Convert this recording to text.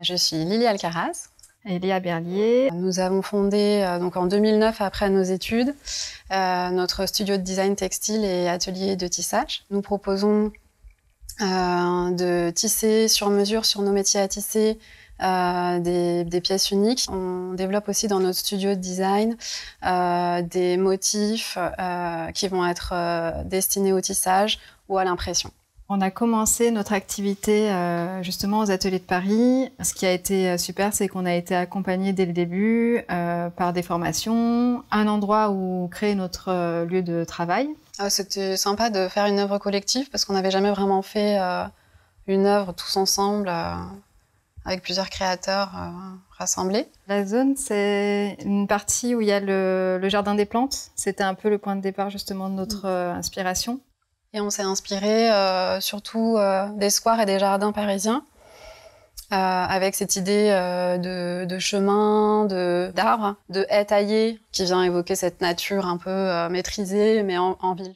Je suis Lily Alcaraz. Et Léa Berlier. Nous avons fondé euh, donc en 2009 après nos études euh, notre studio de design textile et atelier de tissage. Nous proposons euh, de tisser sur mesure sur nos métiers à tisser des, des, pièces uniques. On développe aussi dans notre studio de design des motifs qui vont être destinés au tissage ou à l'impression. On a commencé notre activité euh, justement aux ateliers de Paris. Ce qui a été euh, super, c'est qu'on a été accompagné dès le début euh, par des formations, un endroit où créer notre lieu de travail. Ah, c'était sympa de faire une œuvre collective parce qu'on n'avait jamais vraiment fait une œuvre tous ensemble avec plusieurs créateurs rassemblés. La zone, c'est une partie où il y a le jardin des plantes. C'était un peu le point de départ justement de notre inspiration. Et on s'est inspiré euh, surtout euh, des squares et des jardins parisiens, euh, avec cette idée de, de, chemin, de d'arbres, de haies taillées, qui vient évoquer cette nature un peu maîtrisée, mais en ville.